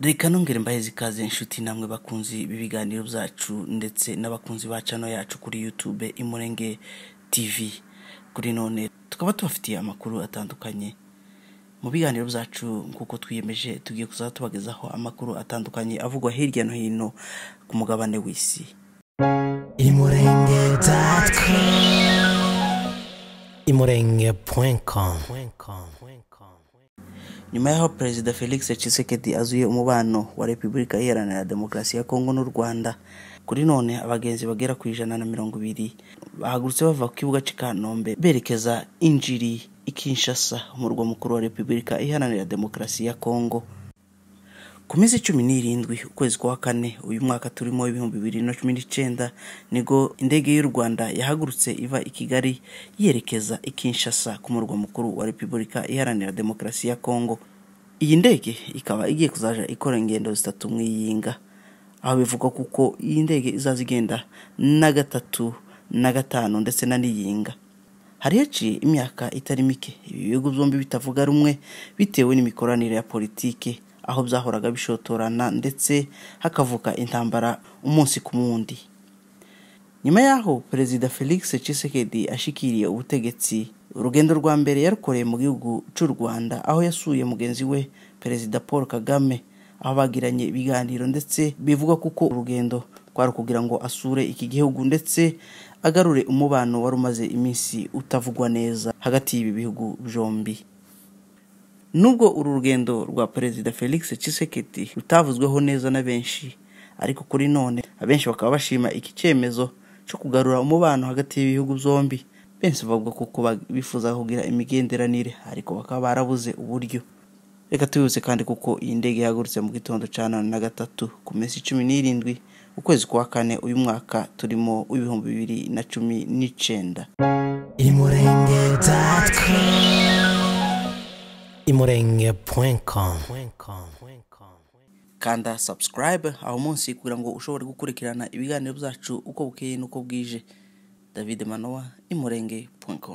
reka nongere mbahe ikaze inshuti namwe bakunzi b'ibiganiro byacu ndetse n'abakunzi ba cano yacu kuri YouTube imurenge TV kuri none tukaba tubafitiye amakuru atandukanye mu biganiro byacu nk'uko twiyemeje tugiye kuzajya tubagezaho amakuru atandukanye avugwa hirya no hino ku mugabane w'isi imurenge imurenge nyuma y'aho perezida felix Tshisekedi azuye umubano wa repubulika iharanira demokarasi ya kongo n'u rwanda kuri none abagenzi bagera ku ijana na mirongo ibiri bahagurutse bava ku kibuga cy'i kanombe berekeza injiri i kinshasa umurwa mukuru wa repubulika iharanira demokarasi ya kongo ku mezi cumi n'irindwi ukwezi kwa kane uyu mwaka turimo ibihumbi bibiri na cumi n'icyenda nigo indege y'u rwanda yahagurutse iva i kigali yerekeza i kinshasa ku murwa mukuru wa repubulika iharanira demokarasi ya kongo iyi ndege ikaba igiye kuzajya ikora ingendo zitatu mu iyinga aho bivugwa kuko iyi ndege izaza igenda na gatatu na gatanu ndetse na n'iyinga hari haciye imyaka itari mike ibi bihugu byombi bitavuga rumwe bitewe n'imikoranire ya politiki aho byahoraga bishotorana ndetse hakavuka intambara umunsi ku wundi nyuma y'aho perezida felix Tshisekedi ashikiriye ubutegetsi urugendo rwa mbere yarukoreye mu gihugu cy'u rwanda aho yasuye mugenzi we perezida paul kagame aho bagiranye ibiganiro ndetse bivugwa kuko urugendo kwari kugira ngo asure iki gihugu ndetse agarure umubano wari umaze iminsi utavugwa neza hagati y'ibi bihugu byombi nubwo uru rugendo rwa perezida felix Tshisekedi rutavuzweho neza na benshi ariko kuri none abenshi bakaba bashima iki cyemezo cyo kugarura umubano hagati y'ibihugu byombi benshi bavuga ko bifuza kugira imigenderanire ariko bakaba barabuze uburyo reka tubibutse kandi kuko iyi ndege yahagurutse mu gitondo cya none na gatatu ku minsi cumi n'irindwi ukwezi kwa kane uyu mwaka turimo w'ibihumbi bibiri na cumi n'icyenda imurenge.com kanda subscribe aho munsi kugira ngo ushobore gukurikirana ibiganiro byacu uko bukeye n'uko bwije david manowa imurenge.com